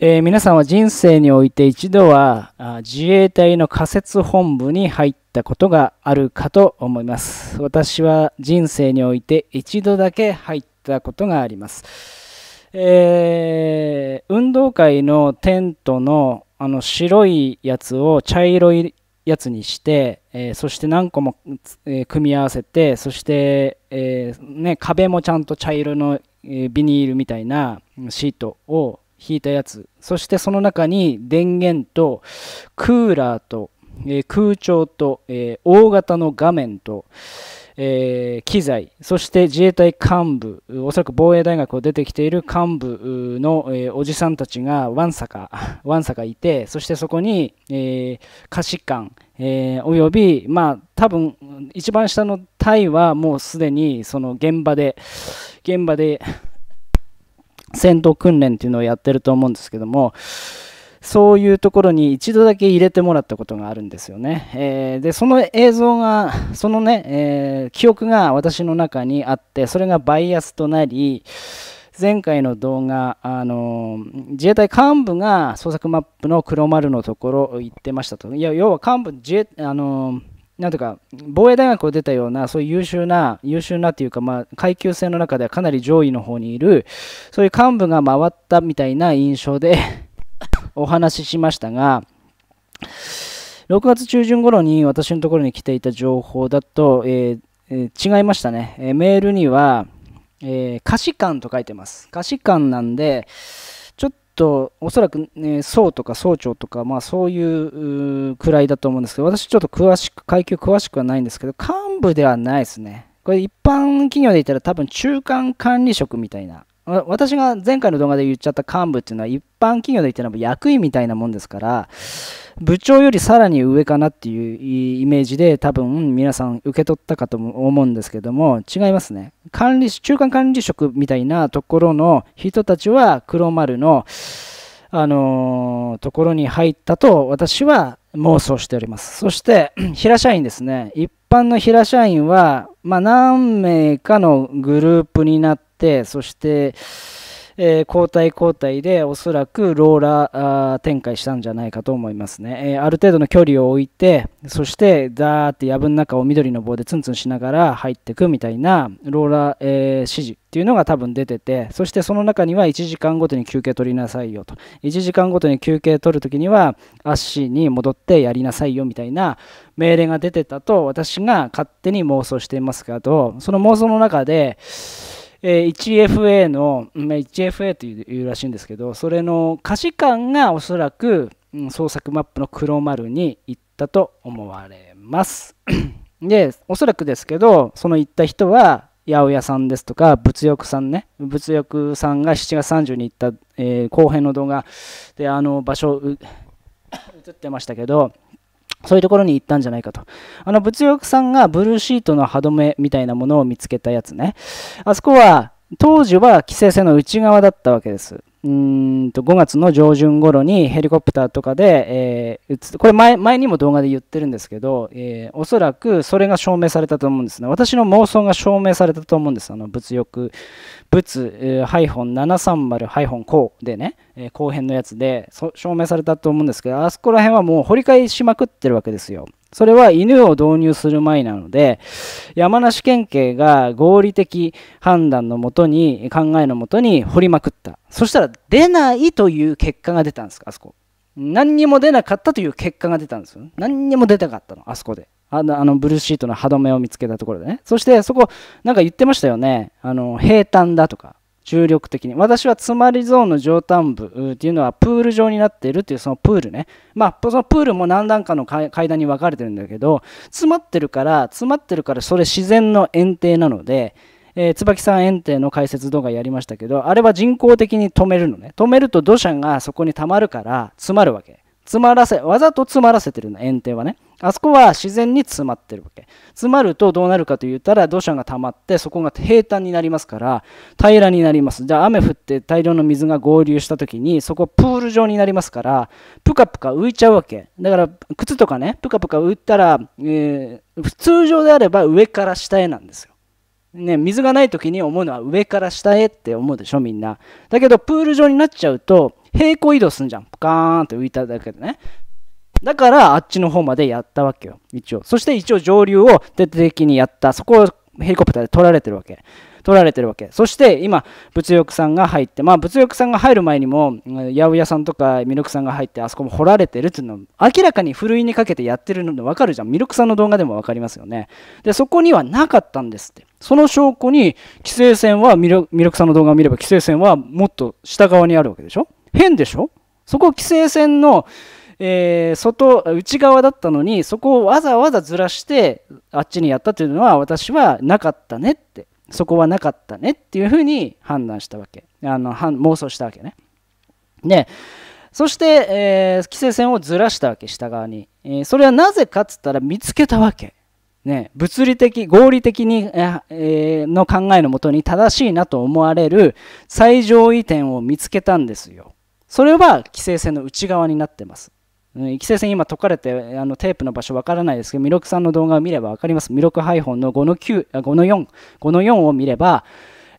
えー、皆さんは人生において一度は自衛隊の仮設本部に入ったことがあるかと思います。私は人生において一度だけ入ったことがあります。えー、運動会のテントのあの白いやつを茶色いやつにして、えー、そして何個も、え組み合わせてそして、えね、壁もちゃんと茶色の、えビニールみたいなシートを引いたやつそしてその中に電源とクーラーと、えー、空調と、えー、大型の画面と、えー、機材そして自衛隊幹部おそらく防衛大学を出てきている幹部の、えおじさんたちがわんさかわんさかいてそしてそこに、え可視官えー、および、まあ、多分一番下のタイはもうすでにその現場で現場で戦闘訓練っていうのをやってると思うんですけども、そういうところに一度だけ入れてもらったことがあるんですよね。えー、で、その映像が、そのね、えー、記憶が私の中にあって、それがバイアスとなり、前回の動画、あのー、自衛隊幹部が捜索マップの黒丸のところ行ってましたと。いや、要は幹部、自衛、あのーなんとか、防衛大学を出たような、そういう優秀な、優秀なというか、まあ、階級制の中ではかなり上位の方にいる、そういう幹部が回ったみたいな印象で お話ししましたが、6月中旬頃に私のところに来ていた情報だと、えーえー、違いましたね。えー、メールには、えー、可視官と書いてます。可視官なんで、と、おそらく、ね、総とか総長とか、まあそういうくらいだと思うんですけど、私ちょっと詳しく、階級詳しくはないんですけど、幹部ではないですね。これ一般企業で言ったら多分中間管理職みたいな私が前回の動画で言っちゃった幹部っていうのは一般企業で言ってのは役員みたいなもんですから部長よりさらに上かなっていうイメージで多分皆さん受け取ったかと思うんですけども違いますね管理中間管理職みたいなところの人たちは黒丸のあのー、ところに入ったと私は妄想しておりますそして 平社員ですね一般の平社員は、まあ、何名かのグループになって、そして、えー、交代交代でおそらくローラー展開したんじゃないかと思いますね、えー、ある程度の距離を置いてそしてダーって藪の中を緑の棒でツンツンしながら入っていくみたいなローラー、えー、指示っていうのが多分出ててそしてその中には1時間ごとに休憩取りなさいよと1時間ごとに休憩取るときにはアッシーに戻ってやりなさいよみたいな命令が出てたと私が勝手に妄想していますけどその妄想の中でえ 1FA の、ま 1FA というらしいんですけどそれの可視感がおそらく、うん、創作マップの黒丸に行ったと思われます でおそらくですけどその行った人は八百屋さんですとか物欲さんね物欲さんが7月30に行った、えー、後編の動画であの場所映ってましたけどそういうところに行ったんじゃないかと。あの、物欲さんがブルーシートの歯止めみたいなものを見つけたやつね。あそこは、当時は規制線の内側だったわけです。うんと5月の上旬頃にヘリコプターとかで、えー、これ前前にも動画で言ってるんですけど、えー、おそらくそれが証明されたと思うんですね。私の妄想が証明されたと思うんです。あの物欲、物、730項でね、えー、後編のやつで証明されたと思うんですけど、あそこら辺はもう掘り返しまくってるわけですよ。それは犬を導入する前なので、山梨県警が合理的判断のもとに、考えのもとに掘りまくった。そしたら出ないという結果が出たんですか、あそこ。何にも出なかったという結果が出たんですよ。何にも出たかったの、あそこで。あのあのブルーシートの歯止めを見つけたところでね。そしてそこ、なんか言ってましたよね。あの、平坦だとか。重力的に私は詰まりゾーンの上端部っていうのはプール状になっているというそのプールねまあそのプールも何段かの階段に分かれてるんだけど詰まってるから詰まってるからそれ自然の園庭なので、えー、椿さん園庭の解説動画やりましたけどあれは人工的に止めるのね止めると土砂がそこに溜まるから詰まるわけ詰まらせ、わざと詰まらせてるの、園庭はね。あそこは自然に詰まってるわけ。詰まるとどうなるかと言ったら土砂が溜まってそこが平坦になりますから平らになります。じゃあ雨降って大量の水が合流した時にそこプール状になりますからぷかぷか浮いちゃうわけ。だから靴とかねぷかぷか浮いたら、えー、通常であれば上から下へなんですよ。ね、水がない時に思うのは上から下へって思うでしょみんな。だけどプール状になっちゃうと平行移動すんじゃん。カーンって浮いただけでね。だからあっちの方までやったわけよ。一応。そして一応上流を徹底的にやった。そこをヘリコプターで取られてるわけ。取られてるわけ。そして今、物欲さんが入って、まあ物欲さんが入る前にも、八百屋さんとかミルクさんが入って、あそこも掘られてるっていうの明らかにふるいにかけてやってるの分かるじゃん。ミルクさんの動画でも分かりますよね。で、そこにはなかったんですって。その証拠に、規制線はミル、ミルクさんの動画を見れば規制線はもっと下側にあるわけでしょ変でしょそこ規制線の、えー、外内側だったのにそこをわざわざずらしてあっちにやったというのは私はなかったねってそこはなかったねっていうふうに判断したわけあの妄想したわけね。でそして、えー、規制線をずらしたわけ下側に、えー、それはなぜかっつったら見つけたわけ。ね、物理的合理的に、えー、の考えのもとに正しいなと思われる最上位点を見つけたんですよ。それは規制線の内側になってます。規制線今解かれてあのテープの場所わからないですけど、弥勒さんの動画を見れば分かります。弥勒ハイフンの5の ,9 5の4、5の4を見れば、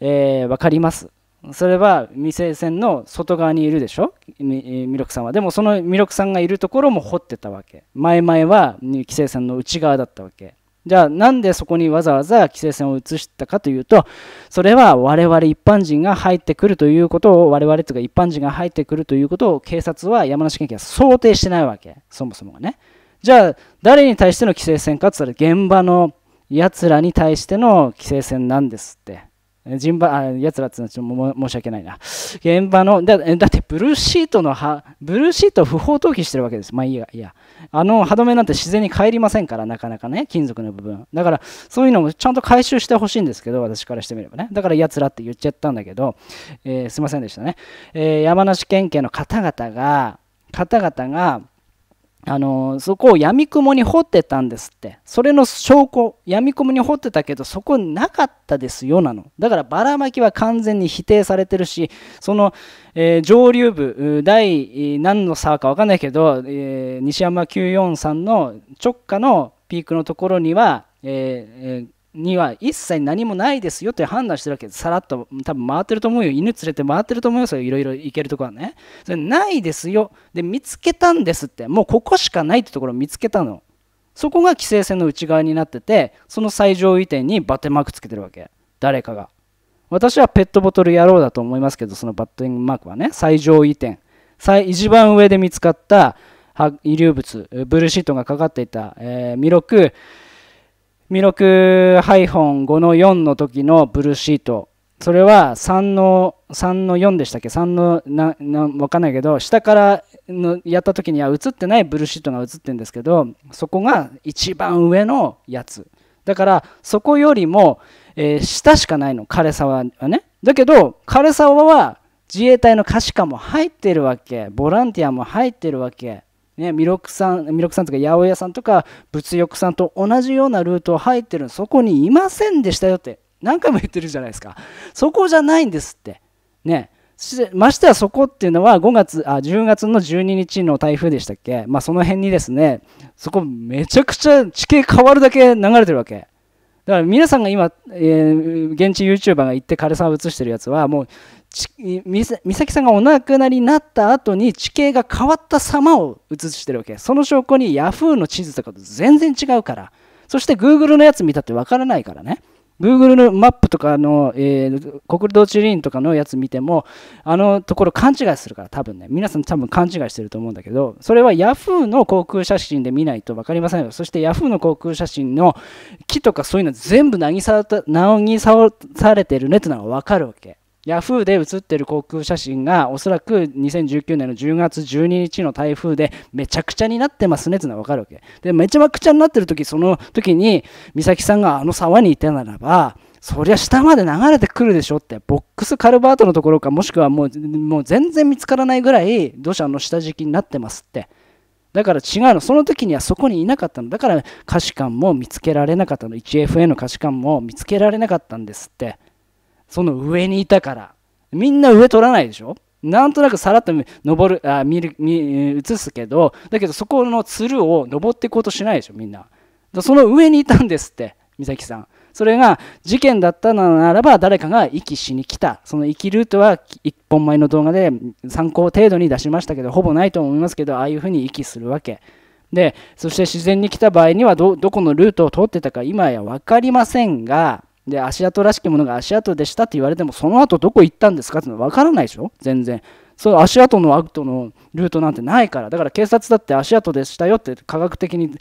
えー、分かります。それは未成線の外側にいるでしょ弥勒さんは。でもその弥勒さんがいるところも掘ってたわけ。前々は規制線の内側だったわけ。じゃあなんでそこにわざわざ規制線を移したかというとそれは我々一般人が入ってくるということを我々というか一般人が入ってくるということを警察は山梨県警は想定してないわけそもそもがねじゃあ誰に対しての規制線かって言ったら現場のやつらに対しての規制線なんですって順番、あ、やつらってのはちょっと申し訳ないな。現場の、だだってブルーシートのは、ブルーシートを不法投棄してるわけです。まあいいや、いや。あの歯止めなんて自然に帰りませんから、なかなかね、金属の部分。だから、そういうのもちゃんと回収してほしいんですけど、私からしてみればね。だからやつらって言っちゃったんだけど、えー、すいませんでしたね。えー、山梨県警の方々が、方々が、あのそこをやみくもに掘ってたんですってそれの証拠やみくもに掘ってたけどそこなかったですよなのだからばらまきは完全に否定されてるしその、えー、上流部第何の差か分かんないけど、えー、西山943の直下のピークのところには、えー、えーには一切何もないですよとて判断してるわけでさらっと多分回ってると思うよ犬連れて回ってると思うよそよ。いろいろ行けるとこはねそれないですよで見つけたんですってもうここしかないってところを見つけたのそこが規制線の内側になっててその最上位点にバッテンマークつけてるわけ誰かが私はペットボトル野郎だと思いますけどそのバッテンマークはね最上位点最一番上で見つかった遺留物ブルーシートがかかっていた、えー、弥勒ミロクハイフォン5の4の時のブルーシートそれは3の3の4でしたっけ3のなな分かんないけど下からのやった時には映ってないブルーシートが映ってるんですけどそこが一番上のやつだからそこよりも、えー、下しかないの枯れ沢はねだけど枯沢は自衛隊の可視化も入ってるわけボランティアも入ってるわけね、弥勒さん、弥勒さんとか八百屋さんとか物欲さんと同じようなルートを入ってるそこにいませんでしたよって何回も言ってるじゃないですか。そこじゃないんですって。ね。ましてはそこっていうのは5月あ10月の12日の台風でしたっけ、まあ、その辺にですねそこめちゃくちゃ地形変わるだけ流れてるわけだから皆さんが今、えー、現地 YouTuber が行って枯沢を映してるやつはもう美咲さんがお亡くなりになった後に地形が変わった様を映してるわけその証拠に Yahoo の地図とかと全然違うからそして Google のやつ見たってわからないからね Google のマップとかの、えー、国土地理院とかのやつ見ても、あのところ勘違いするから、多分ね、皆さん多分勘違いしてると思うんだけど、それは Yahoo の航空写真で見ないと分かりませんよ。そして Yahoo の航空写真の木とかそういうの全部なぎされてるねってのが分かるわけ。ヤフーで写ってる航空写真がおそらく2019年の10月12日の台風でめちゃくちゃになってますねってのは分かるわけでめちゃくちゃになってる時その時に美咲さんがあの沢にいたならばそりゃ下まで流れてくるでしょってボックスカルバートのところかもしくはもうもう全然見つからないぐらい土砂の下敷きになってますってだから違うのその時にはそこにいなかったのだから歌詞館も見つけられなかったの 1FA の歌詞館も見つけられなかったんですってその上にいたからみんな上取らないでしょなんとなくさらっと登るあ見る見映すけどだけどそこの鶴を登っていこうとしないでしょみんなその上にいたんですって美咲さんそれが事件だったのならば誰かが息しに来たその遺きルートは1本前の動画で参考程度に出しましたけどほぼないと思いますけどああいうふうに息するわけでそして自然に来た場合にはどこのルートを通ってたか今や分かりませんがで、足跡らしきものが足跡でしたって言われても、その後どこ行ったんですかってのは分からないでしょ全然。その足跡のアクトのルートなんてないから。だから警察だって足跡でしたよって科学的に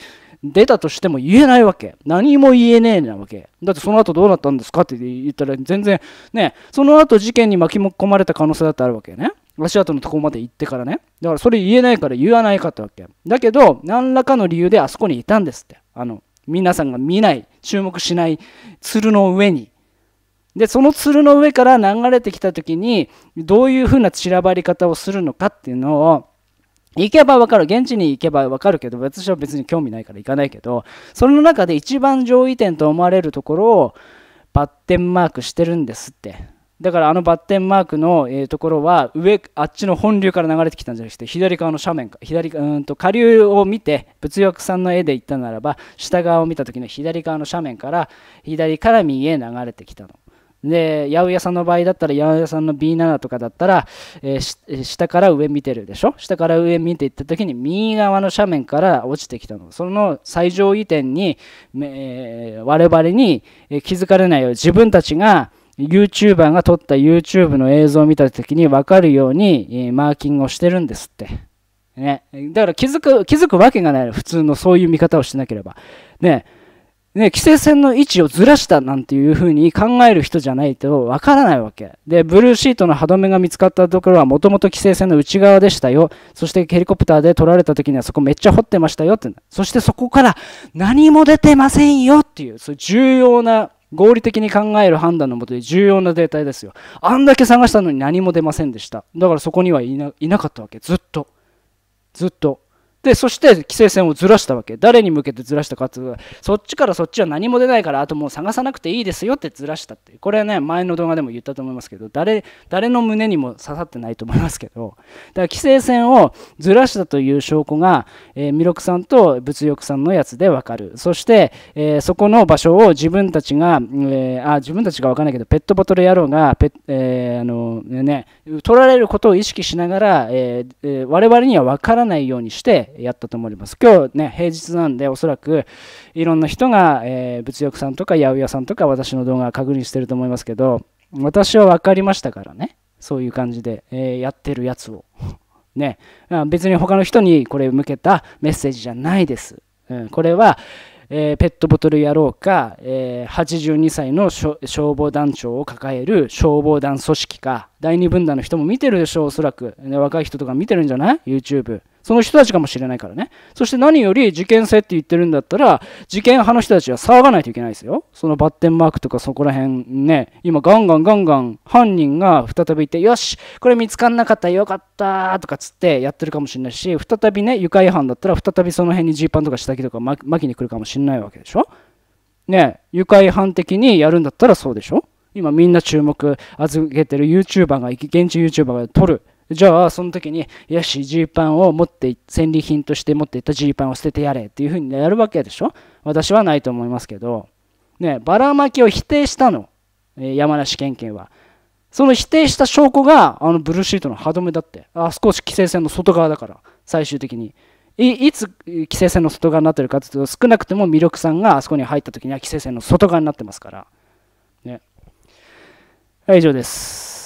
出たとしても言えないわけ。何も言えねえなわけ。だってその後どうなったんですかって言ったら全然、ね、その後事件に巻き込まれた可能性だってあるわけね。足跡のとこまで行ってからね。だからそれ言えないから言わないかったわけ。だけど、何らかの理由であそこにいたんですって。あの、皆さんが見ない注目しない鶴の上にでその鶴の上から流れてきた時にどういうふうな散らばり方をするのかっていうのを行けばわかる現地に行けばわかるけど私は別に興味ないから行かないけどその中で一番上位点と思われるところをバッテンマークしてるんですってだからあのバッテンマークの、えところは上あっちの本流から流れてきたんじゃなくて左側の斜面か左うんと下流を見て物欲さんの絵で言ったならば下側を見た時の左側の斜面から左から右へ流れてきたの。で八百屋さんの場合だったら八百屋さんの B7 とかだったら、えー、下から上見てるでしょ下から上見ていった時に右側の斜面から落ちてきたのその最上位点に、えー、我々に気づかれないように自分たちが YouTuber が撮った YouTube の映像を見た時に分かるように、えマーキングをしてるんですって。ね。だから気づく、気づくわけがない。普通のそういう見方をしなければ。ね。ね、規制線の位置をずらしたなんていうふうに考える人じゃないとわからないわけ。で、ブルーシートの歯止めが見つかったところはもともと規制線の内側でしたよ。そしてヘリコプターで撮られた時にはそこめっちゃ掘ってましたよって。そしてそこから何も出てませんよっていう、そういう重要な合理的に考える判断のもとで重要なデータですよ。あんだけ探したのに何も出ませんでした。だからそこにはいなかったわけ。ずっと。ずっと。で、そして規制線をずらしたわけ。誰に向けてずらしたかっていうと、そっちからそっちは何も出ないから、あともう探さなくていいですよってずらしたっていう。これはね、前の動画でも言ったと思いますけど、誰、誰の胸にも刺さってないと思いますけど、だから規制線をずらしたという証拠が、えー、弥勒さんと物欲さんのやつでわかる。そして、えー、そこの場所を自分たちが、えー、あ、自分たちがわかんないけど、ペットボトル野郎が、ペえー、あの、ね、取られることを意識しながら、えー、我々にはわからないようにして、やったと思います。今日ね、平日なんで、おそらくいろんな人が、えー、物欲さんとか八百屋さんとか私の動画確認してると思いますけど、私は分かりましたからね、そういう感じで、えー、やってるやつを。ね、別に他の人にこれ向けたメッセージじゃないです。うん、これは、えー、ペットボトルやろうか、えー、82歳の消防団長を抱える消防団組織か、第2分断の人も見てるでしょう、おそらく。ね、若い人とか見てるんじゃない ?YouTube。その人たちかもしれないからね。そして何より受験生って言ってるんだったら、受験派の人たちは騒がないといけないですよ。そのバッテンマークとかそこら辺ね、今ガンガンガンガン犯人が再びいて、よし、これ見つかんなかったよかったとかつってやってるかもしれないし、再びね、愉快犯だったら再びその辺にジーパンとか下着とか巻きに来るかもしれないわけでしょ。ね、愉快犯的にやるんだったらそうでしょ。今みんな注目預けてる YouTuber が、現地 YouTuber が撮る。じゃあ、その時に、よし、ジーパンを持って、戦利品として持っていったジーパンを捨ててやれっていう風にやるわけでしょ私はないと思いますけど。ね、ばらまきを否定したの。山梨県警は。その否定した証拠が、あのブルーシートの歯止めだって。あ、少し規制線の外側だから、最終的に。いいつ規制線の外側になってるかというと少なくとも魅力さんがあそこに入った時には規制線の外側になってますから以上です。